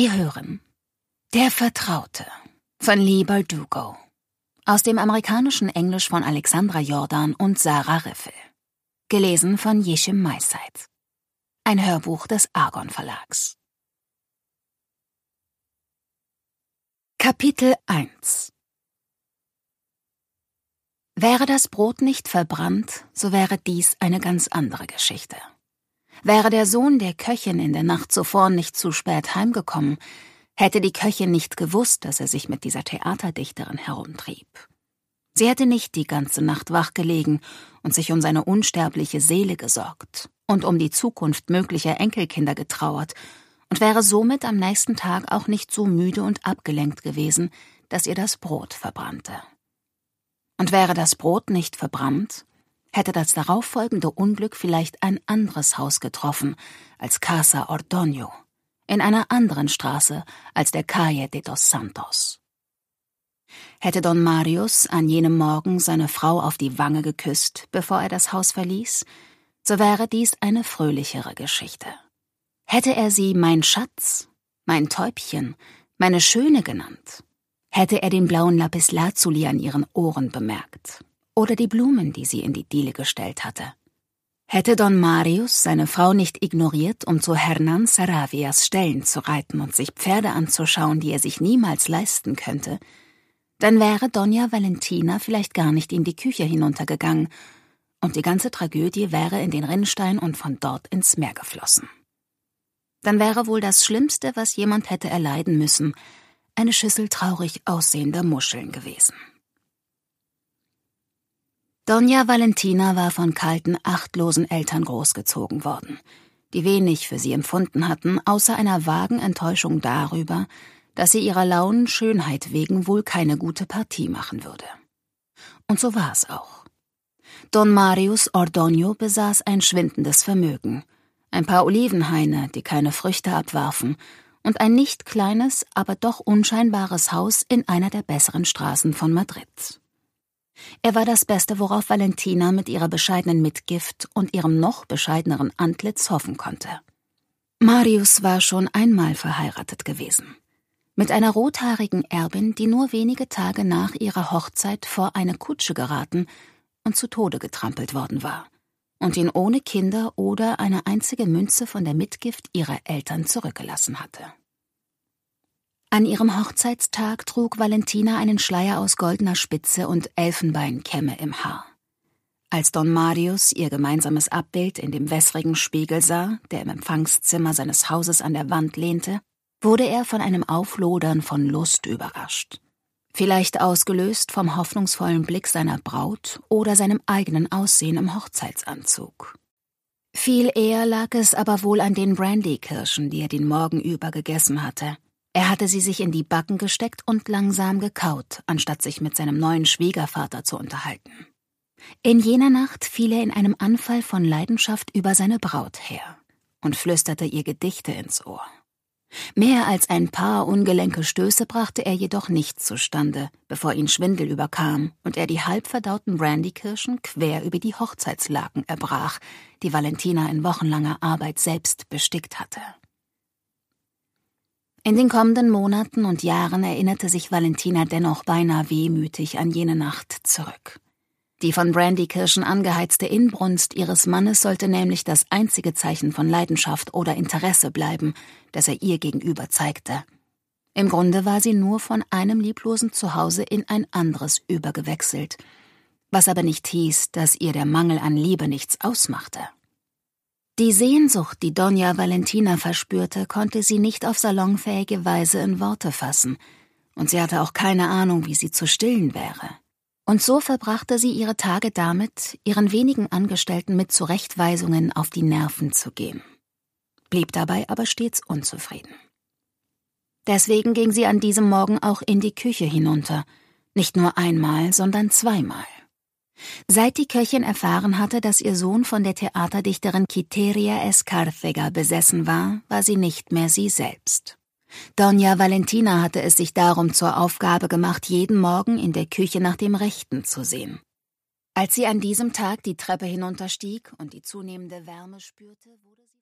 Sie hören Der Vertraute von Liebert Dugo aus dem amerikanischen Englisch von Alexandra Jordan und Sarah Riffel. Gelesen von Jeshim Meisheit. Ein Hörbuch des Argon Verlags. Kapitel 1 Wäre das Brot nicht verbrannt, so wäre dies eine ganz andere Geschichte. Wäre der Sohn der Köchin in der Nacht zuvor nicht zu spät heimgekommen, hätte die Köchin nicht gewusst, dass er sich mit dieser Theaterdichterin herumtrieb. Sie hätte nicht die ganze Nacht wachgelegen und sich um seine unsterbliche Seele gesorgt und um die Zukunft möglicher Enkelkinder getrauert und wäre somit am nächsten Tag auch nicht so müde und abgelenkt gewesen, dass ihr das Brot verbrannte. Und wäre das Brot nicht verbrannt, hätte das darauffolgende Unglück vielleicht ein anderes Haus getroffen als Casa Ordoño, in einer anderen Straße als der Calle de Dos Santos. Hätte Don Marius an jenem Morgen seine Frau auf die Wange geküsst, bevor er das Haus verließ, so wäre dies eine fröhlichere Geschichte. Hätte er sie mein Schatz, mein Täubchen, meine Schöne genannt, hätte er den blauen Lapislazuli an ihren Ohren bemerkt oder die Blumen, die sie in die Diele gestellt hatte. Hätte Don Marius seine Frau nicht ignoriert, um zu Hernan Saravias Stellen zu reiten und sich Pferde anzuschauen, die er sich niemals leisten könnte, dann wäre Dona Valentina vielleicht gar nicht in die Küche hinuntergegangen, und die ganze Tragödie wäre in den Rinnstein und von dort ins Meer geflossen. Dann wäre wohl das Schlimmste, was jemand hätte erleiden müssen, eine Schüssel traurig aussehender Muscheln gewesen. Donja Valentina war von kalten, achtlosen Eltern großgezogen worden, die wenig für sie empfunden hatten, außer einer vagen Enttäuschung darüber, dass sie ihrer lauen Schönheit wegen wohl keine gute Partie machen würde. Und so war es auch. Don Marius Ordoño besaß ein schwindendes Vermögen, ein paar Olivenhaine, die keine Früchte abwarfen, und ein nicht kleines, aber doch unscheinbares Haus in einer der besseren Straßen von Madrid. Er war das Beste, worauf Valentina mit ihrer bescheidenen Mitgift und ihrem noch bescheideneren Antlitz hoffen konnte. Marius war schon einmal verheiratet gewesen. Mit einer rothaarigen Erbin, die nur wenige Tage nach ihrer Hochzeit vor eine Kutsche geraten und zu Tode getrampelt worden war und ihn ohne Kinder oder eine einzige Münze von der Mitgift ihrer Eltern zurückgelassen hatte. An ihrem Hochzeitstag trug Valentina einen Schleier aus goldener Spitze und Elfenbeinkämme im Haar. Als Don Marius ihr gemeinsames Abbild in dem wässrigen Spiegel sah, der im Empfangszimmer seines Hauses an der Wand lehnte, wurde er von einem Auflodern von Lust überrascht. Vielleicht ausgelöst vom hoffnungsvollen Blick seiner Braut oder seinem eigenen Aussehen im Hochzeitsanzug. Viel eher lag es aber wohl an den Brandykirschen, die er den Morgen über gegessen hatte er hatte sie sich in die Backen gesteckt und langsam gekaut, anstatt sich mit seinem neuen Schwiegervater zu unterhalten. In jener Nacht fiel er in einem Anfall von Leidenschaft über seine Braut her und flüsterte ihr Gedichte ins Ohr. Mehr als ein paar ungelenke Stöße brachte er jedoch nicht zustande, bevor ihn Schwindel überkam und er die halbverdauten Brandykirschen quer über die Hochzeitslaken erbrach, die Valentina in wochenlanger Arbeit selbst bestickt hatte. In den kommenden Monaten und Jahren erinnerte sich Valentina dennoch beinahe wehmütig an jene Nacht zurück. Die von Brandykirschen angeheizte Inbrunst ihres Mannes sollte nämlich das einzige Zeichen von Leidenschaft oder Interesse bleiben, das er ihr gegenüber zeigte. Im Grunde war sie nur von einem lieblosen Zuhause in ein anderes übergewechselt, was aber nicht hieß, dass ihr der Mangel an Liebe nichts ausmachte. Die Sehnsucht, die Dona Valentina verspürte, konnte sie nicht auf salonfähige Weise in Worte fassen, und sie hatte auch keine Ahnung, wie sie zu stillen wäre. Und so verbrachte sie ihre Tage damit, ihren wenigen Angestellten mit Zurechtweisungen auf die Nerven zu gehen, blieb dabei aber stets unzufrieden. Deswegen ging sie an diesem Morgen auch in die Küche hinunter, nicht nur einmal, sondern zweimal. Seit die Köchin erfahren hatte, dass ihr Sohn von der Theaterdichterin Quiteria Escarcega besessen war, war sie nicht mehr sie selbst. Dona Valentina hatte es sich darum zur Aufgabe gemacht, jeden Morgen in der Küche nach dem Rechten zu sehen. Als sie an diesem Tag die Treppe hinunterstieg und die zunehmende Wärme spürte, wurde sie